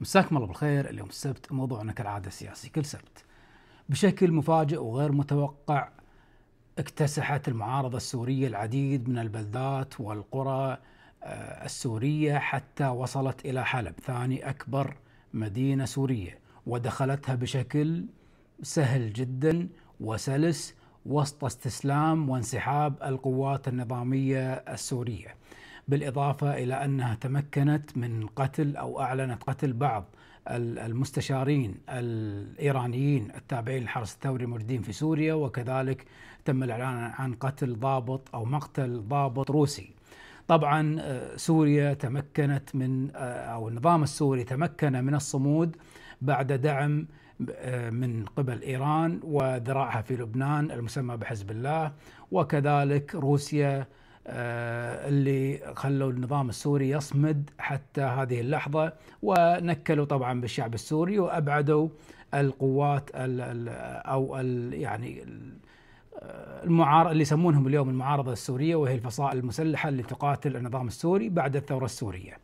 مساكم الله بالخير اليوم السبت موضوعنا كالعادة سياسي كل سبت بشكل مفاجئ وغير متوقع اكتسحت المعارضة السورية العديد من البلدات والقرى آه، السورية حتى وصلت إلى حلب ثاني أكبر مدينة سورية ودخلتها بشكل سهل جدا وسلس وسط استسلام وانسحاب القوات النظامية السورية بالإضافة إلى أنها تمكنت من قتل أو أعلنت قتل بعض المستشارين الإيرانيين التابعين للحرس الثوري موجودين في سوريا وكذلك تم الإعلان عن قتل ضابط أو مقتل ضابط روسي طبعا آه، سوريا تمكنت من آه، أو النظام السوري تمكن من الصمود بعد دعم آه، من قبل إيران وذراعها في لبنان المسمى بحزب الله وكذلك روسيا آه، اللي خلوا النظام السوري يصمد حتى هذه اللحظه ونكلوا طبعا بالشعب السوري وابعدوا القوات الـ او ال يعني المعار اللي يسمونهم اليوم المعارضه السوريه وهي الفصائل المسلحه اللي تقاتل النظام السوري بعد الثوره السوريه.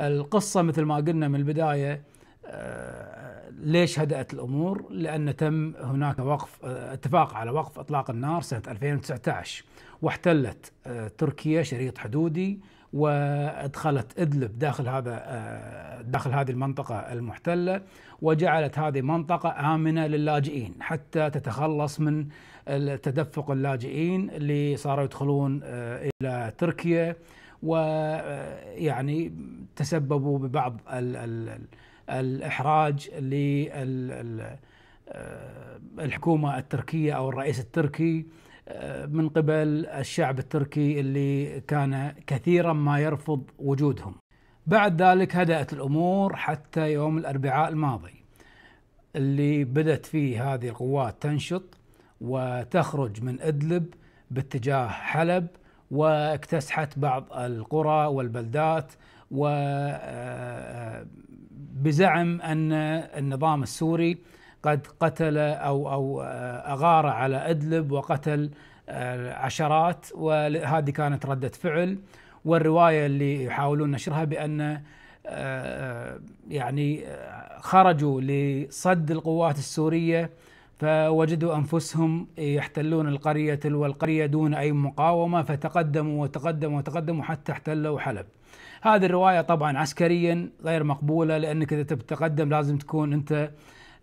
القصه مثل ما قلنا من البدايه آه، ليش هدأت الأمور؟ لأن تم هناك وقف آه، اتفاق على وقف إطلاق النار سنة 2019 واحتلت آه، تركيا شريط حدودي وادخلت ادلب داخل هذا داخل هذه المنطقه المحتله وجعلت هذه منطقه امنه للاجئين حتى تتخلص من تدفق اللاجئين اللي صاروا يدخلون الى تركيا ويعني تسببوا ببعض ال ال الإحراج للحكومة آه، التركية أو الرئيس التركي آه، من قبل الشعب التركي اللي كان كثيرا ما يرفض وجودهم بعد ذلك هدأت الأمور حتى يوم الأربعاء الماضي اللي بدأت فيه هذه القوات تنشط وتخرج من إدلب باتجاه حلب واكتسحت بعض القرى والبلدات و آه، بزعم ان النظام السوري قد قتل او او اغار على ادلب وقتل عشرات وهذه كانت رده فعل والروايه اللي يحاولون نشرها بان آه، آه، يعني آه، خرجوا لصد القوات السوريه فوجدوا انفسهم يحتلون القريه تلو القريه دون اي مقاومه فتقدموا وتقدموا وتقدموا حتى احتلوا حلب. هذه الروايه طبعا عسكريا غير مقبوله لانك اذا تبي تتقدم لازم تكون انت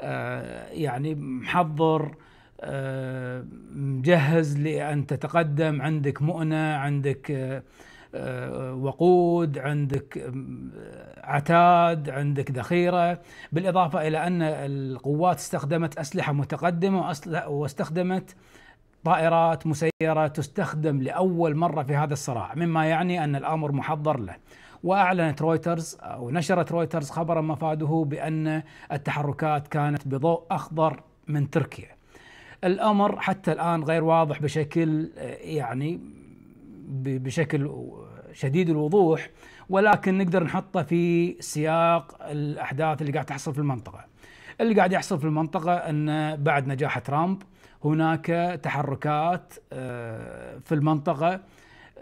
آه، يعني محضر آه، مجهز لان تتقدم عندك مؤنه عندك آه، وقود عندك عتاد عندك ذخيرة بالإضافة إلى أن القوات استخدمت أسلحة متقدمة واستخدمت طائرات مسيرة تستخدم لأول مرة في هذا الصراع مما يعني أن الأمر محضر له واعلنت رويترز او نشرت رويترز خبرا مفاده بان التحركات كانت بضوء اخضر من تركيا. الامر حتى الان غير واضح بشكل يعني بشكل شديد الوضوح ولكن نقدر نحطه في سياق الاحداث اللي قاعد تحصل في المنطقه. اللي قاعد يحصل في المنطقه ان بعد نجاح ترامب هناك تحركات آه، في المنطقه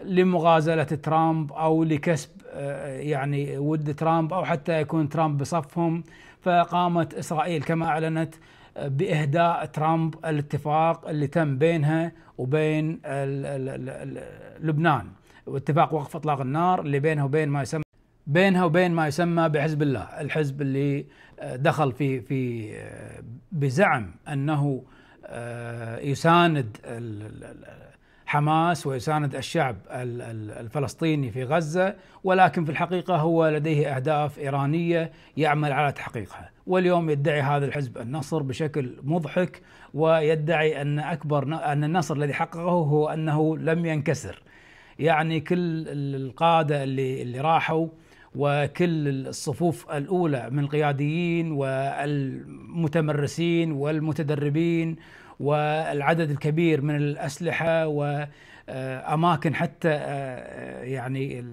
لمغازله ترامب او لكسب آه، يعني ود ترامب او حتى يكون ترامب بصفهم فقامت اسرائيل كما اعلنت باهداء ترامب الاتفاق اللي تم بينها وبين لبنان واتفاق وقف اطلاق النار اللي بينها وبين ما يسمى بينها وبين ما يسمى بحزب الله، الحزب اللي آه، دخل في في آه، بزعم انه آه، يساند حماس ويساند الشعب الفلسطيني في غزه ولكن في الحقيقه هو لديه اهداف ايرانيه يعمل على تحقيقها، واليوم يدعي هذا الحزب النصر بشكل مضحك ويدعي ان اكبر ان النصر الذي حققه هو انه لم ينكسر. يعني كل القاده اللي اللي راحوا وكل الصفوف الاولى من القياديين والمتمرسين والمتدربين والعدد الكبير من الأسلحة وأماكن حتى آه، آه، يعني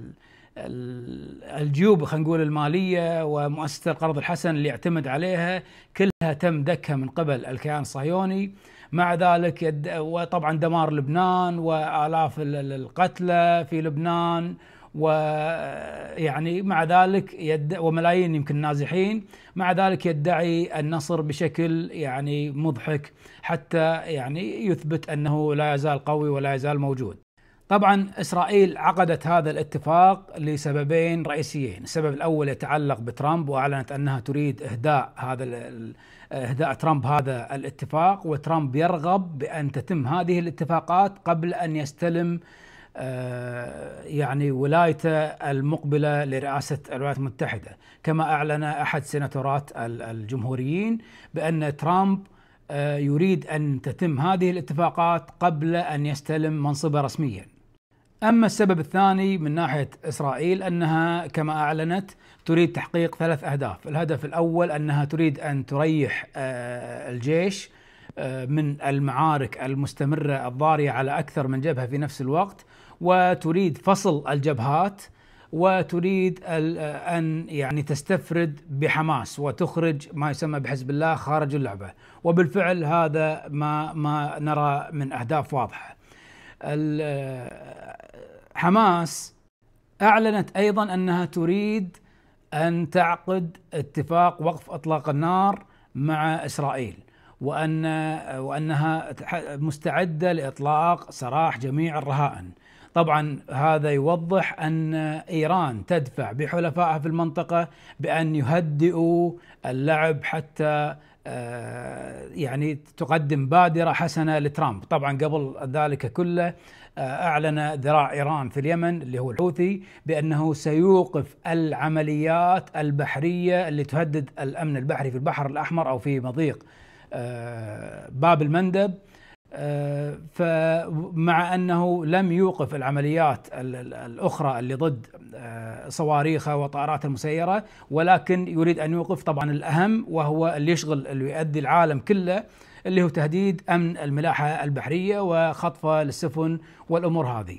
الجيوب خلينا نقول المالية ومؤسسة القرض الحسن اللي يعتمد عليها كلها تم دكها من قبل الكيان الصهيوني مع ذلك وطبعا دمار لبنان وآلاف القتلى في لبنان ويعني آه، مع ذلك يد وملايين يمكن النازحين مع ذلك يدعي النصر بشكل يعني مضحك حتى يعني يثبت انه لا يزال قوي ولا يزال موجود. طبعا اسرائيل عقدت هذا الاتفاق لسببين رئيسيين، السبب الاول يتعلق بترامب واعلنت انها تريد اهداء هذا اهداء ترامب هذا الاتفاق وترامب يرغب بان تتم هذه الاتفاقات قبل ان يستلم آه، يعني ولايته المقبلة لرئاسة الولايات المتحدة كما أعلن أحد سيناتورات الجمهوريين بأن ترامب آه، يريد أن تتم هذه الاتفاقات قبل أن يستلم منصبه رسميا أما السبب الثاني من ناحية إسرائيل أنها كما أعلنت تريد تحقيق ثلاث أهداف الهدف الأول أنها تريد أن تريح آه، الجيش من المعارك المستمره الضاريه على اكثر من جبهه في نفس الوقت وتريد فصل الجبهات وتريد ان يعني تستفرد بحماس وتخرج ما يسمى بحزب الله خارج اللعبه وبالفعل هذا ما ما نرى من اهداف واضحه حماس اعلنت ايضا انها تريد ان تعقد اتفاق وقف اطلاق النار مع اسرائيل وأن وأنها مستعدة لإطلاق سراح جميع الرهائن طبعا هذا يوضح ان ايران تدفع بحلفائها في المنطقه بان يهدئوا اللعب حتى آه، يعني تقدم بادره حسنه لترامب، طبعا قبل ذلك كله آه، اعلن ذراع ايران في اليمن اللي هو الحوثي بانه سيوقف العمليات البحريه اللي تهدد الامن البحري في البحر الاحمر او في مضيق آه، باب المندب آه، فمع انه لم يوقف العمليات الاخرى اللي ضد آه، صواريخه وطائرات المسيره ولكن يريد ان يوقف طبعا الاهم وهو اللي يشغل اللي يؤدي العالم كله اللي هو تهديد امن الملاحه البحريه وخطفه للسفن والامور هذه.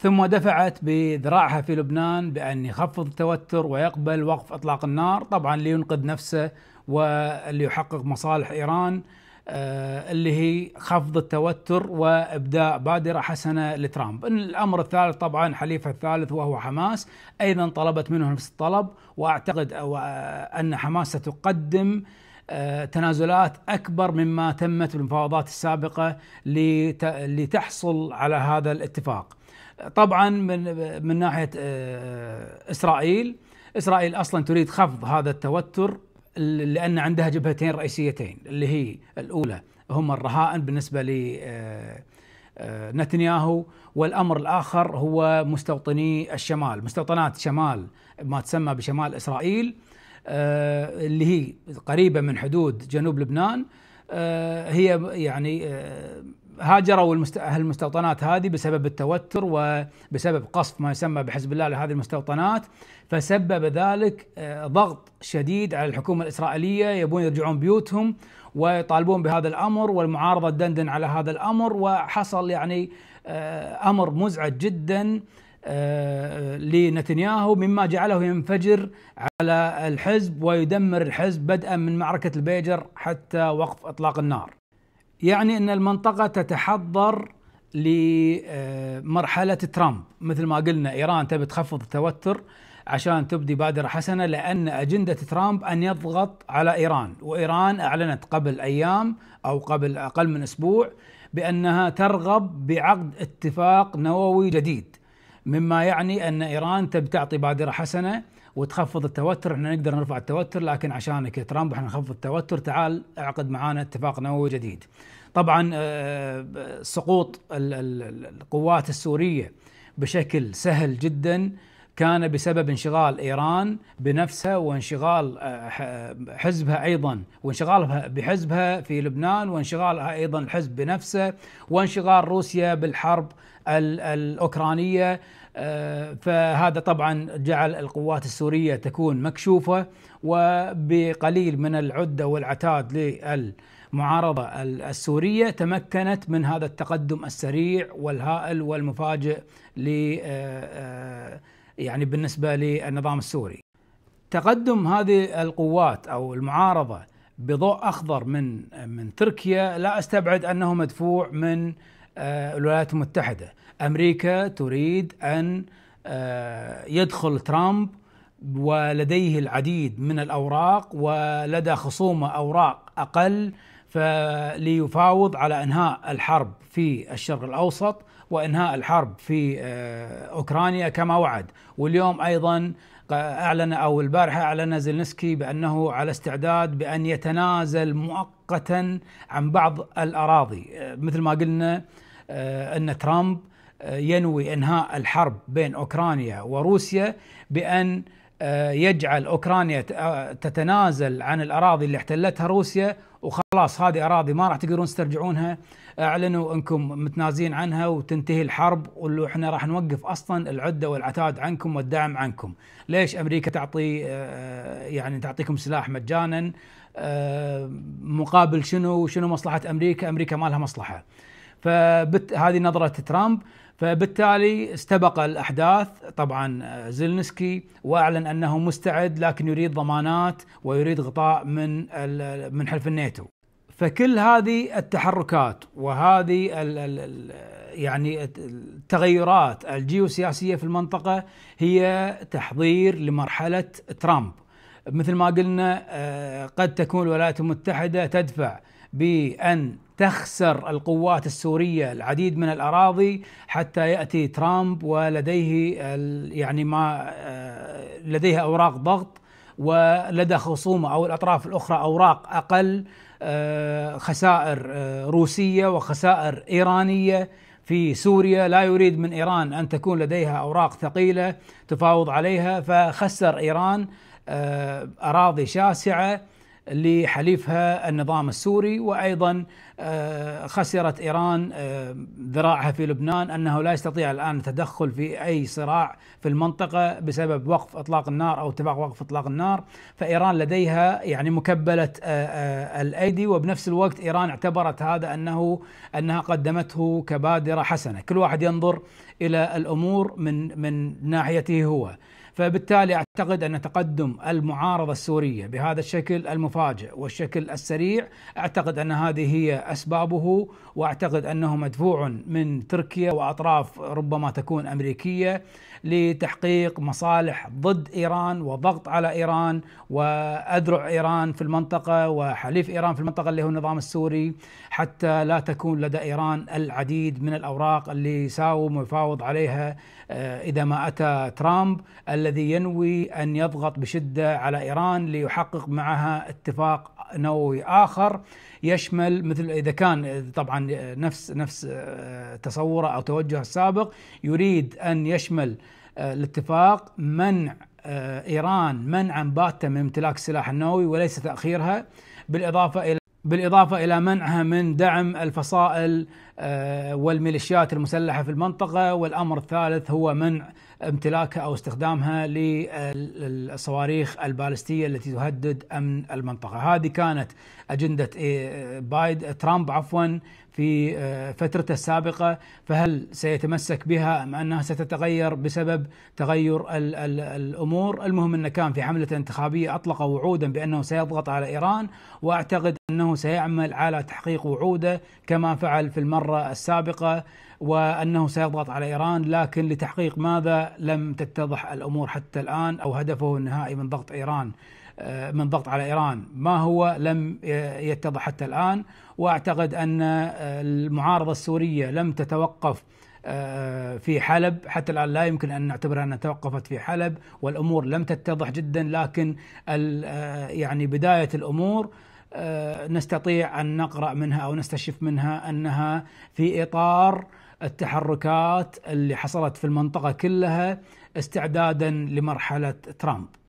ثم دفعت بذراعها في لبنان بان يخفض التوتر ويقبل وقف اطلاق النار طبعا لينقذ نفسه واللي يحقق مصالح ايران آه، اللي هي خفض التوتر وابداء بادره حسنه لترامب. الامر الثالث طبعا حليفه الثالث وهو حماس ايضا طلبت منه نفس الطلب واعتقد آه، ان حماس ستقدم آه، تنازلات اكبر مما تمت بالمفاوضات السابقه لتحصل على هذا الاتفاق. طبعا من من ناحيه اسرائيل اسرائيل اصلا تريد خفض هذا التوتر لان عندها جبهتين رئيسيتين اللي هي الاولى هم الرهائن بالنسبه ل آه، آه، نتنياهو والامر الاخر هو مستوطني الشمال مستوطنات شمال ما تسمى بشمال اسرائيل آه، اللي هي قريبه من حدود جنوب لبنان هي يعني هاجروا المست... اهل المستوطنات هذه بسبب التوتر وبسبب قصف ما يسمى بحزب الله لهذه المستوطنات فسبب ذلك آه، ضغط شديد على الحكومه الاسرائيليه يبون يرجعون بيوتهم ويطالبون بهذا الامر والمعارضه تدندن على هذا الامر وحصل يعني آه، امر مزعج جدا آه، لنتنياهو مما جعله ينفجر على الحزب ويدمر الحزب بدءا من معركه البيجر حتى وقف اطلاق النار. يعني ان المنطقه تتحضر لمرحله ترامب مثل ما قلنا ايران تبي تخفض التوتر عشان تبدي بادرة حسنة لأن أجندة ترامب أن يضغط على إيران وإيران أعلنت قبل أيام أو قبل أقل من أسبوع بأنها ترغب بعقد اتفاق نووي جديد مما يعني ان ايران تعطي بادره حسنه وتخفض التوتر احنا نقدر نرفع التوتر لكن عشانك يا ترامب احنا نخفض التوتر تعال اعقد معانا اتفاق نووي جديد. طبعا آه، آه، سقوط القوات السوريه بشكل سهل جدا كان بسبب انشغال ايران بنفسها وانشغال آه، حزبها ايضا وانشغالها بحزبها في لبنان وانشغالها ايضا الحزب بنفسه وانشغال روسيا بالحرب الاوكرانيه آه، فهذا طبعا جعل القوات السوريه تكون مكشوفه وبقليل من العده والعتاد لل السورية تمكنت من هذا التقدم السريع والهائل والمفاجئ ل آه، يعني بالنسبه للنظام السوري. تقدم هذه القوات او المعارضه بضوء اخضر من من تركيا لا استبعد انه مدفوع من آه، الولايات المتحده، امريكا تريد ان آه، يدخل ترامب ولديه العديد من الاوراق ولدى خصومه اوراق اقل فليفاوض على انهاء الحرب في الشرق الاوسط وانهاء الحرب في آه، اوكرانيا كما وعد واليوم ايضا اعلن او البارحه اعلن زلنسكي بانه على استعداد بان يتنازل مؤقتا عن بعض الاراضي آه، مثل ما قلنا آه، ان ترامب ينوي انهاء الحرب بين اوكرانيا وروسيا بان يجعل اوكرانيا تتنازل عن الاراضي اللي احتلتها روسيا وخلاص هذه اراضي ما راح تقدرون تسترجعونها اعلنوا انكم متنازين عنها وتنتهي الحرب واحنا راح نوقف اصلا العده والعتاد عنكم والدعم عنكم ليش امريكا تعطي آه، يعني تعطيكم سلاح مجانا آه، مقابل شنو شنو مصلحه امريكا امريكا ما لها مصلحه فهذه نظره ترامب فبالتالي استبق الاحداث طبعا آه، زيلنسكي واعلن انه مستعد لكن يريد ضمانات ويريد غطاء من من حلف الناتو فكل هذه التحركات وهذه الـ الـ يعني التغيرات الجيوسياسيه في المنطقه هي تحضير لمرحله ترامب مثل ما قلنا آه، قد تكون الولايات المتحده تدفع بان تخسر القوات السوريه العديد من الاراضي حتى ياتي ترامب ولديه يعني ما آه، لديه اوراق ضغط ولدى خصومه او الاطراف الاخرى اوراق اقل آه، خسائر آه، روسيه وخسائر ايرانيه في سوريا لا يريد من ايران ان تكون لديها اوراق ثقيله تفاوض عليها فخسر ايران اراضي شاسعه لحليفها النظام السوري وايضا آه، خسرت ايران آه، ذراعها في لبنان انه لا يستطيع الان التدخل في اي صراع في المنطقه بسبب وقف اطلاق النار او اتفاق وقف اطلاق النار فايران لديها يعني مكبله آه، الايدي وبنفس الوقت ايران اعتبرت هذا انه انها قدمته كبادره حسنه كل واحد ينظر الى الامور من من ناحيته هو فبالتالي اعتقد ان تقدم المعارضه السوريه بهذا الشكل المفاجئ والشكل السريع اعتقد ان هذه هي اسبابه واعتقد انه مدفوع من تركيا واطراف ربما تكون امريكيه لتحقيق مصالح ضد ايران وضغط على ايران واذرع ايران في المنطقه وحليف ايران في المنطقه اللي هو النظام السوري حتى لا تكون لدى ايران العديد من الاوراق اللي يساوم ويفاوض عليها آه، اذا ما اتى ترامب الذي ينوي ان يضغط بشده على ايران ليحقق معها اتفاق نووي اخر يشمل مثل اذا كان طبعا نفس نفس آه، تصوره او توجهه السابق يريد ان يشمل آه، الاتفاق منع آه، ايران منعا باتا من امتلاك السلاح النووي وليس تاخيرها بالاضافه الى بالاضافه الى منعها من دعم الفصائل آه، والميليشيات المسلحه في المنطقه والامر الثالث هو منع امتلاكها او استخدامها للصواريخ البالستيه التي تهدد امن المنطقه هذه كانت اجنده آه، بايد ترامب عفوا في آه، فترته السابقة فهل سيتمسك بها أم أنها ستتغير بسبب تغير الـ الـ الأمور المهم أنه كان في حملة انتخابية أطلق وعودا بأنه سيضغط على إيران وأعتقد أنه سيعمل على تحقيق وعوده كما فعل في المرة السابقة وأنه سيضغط على إيران لكن لتحقيق ماذا لم تتضح الأمور حتى الآن أو هدفه النهائي من ضغط إيران آه، من ضغط على ايران ما هو لم يتضح حتى الان واعتقد ان آه، المعارضه السوريه لم تتوقف آه، في حلب حتى الان لا يمكن ان نعتبرها انها توقفت في حلب والامور لم تتضح جدا لكن يعني بدايه الامور نستطيع ان نقرا منها او نستشف منها انها في اطار التحركات اللي حصلت في المنطقه كلها استعدادا لمرحله ترامب